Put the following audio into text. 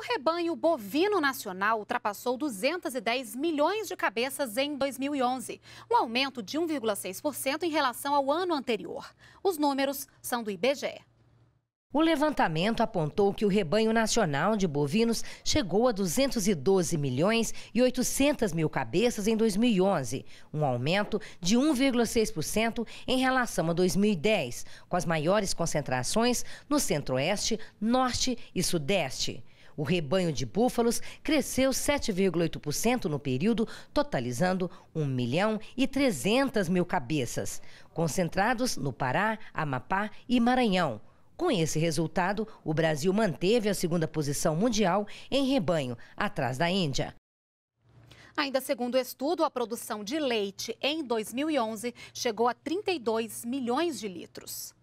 O rebanho bovino nacional ultrapassou 210 milhões de cabeças em 2011, um aumento de 1,6% em relação ao ano anterior. Os números são do IBGE. O levantamento apontou que o rebanho nacional de bovinos chegou a 212 milhões e 800 mil cabeças em 2011, um aumento de 1,6% em relação a 2010, com as maiores concentrações no centro-oeste, norte e sudeste. O rebanho de búfalos cresceu 7,8% no período, totalizando 1 milhão e 300 mil cabeças, concentrados no Pará, Amapá e Maranhão. Com esse resultado, o Brasil manteve a segunda posição mundial em rebanho, atrás da Índia. Ainda segundo o estudo, a produção de leite em 2011 chegou a 32 milhões de litros.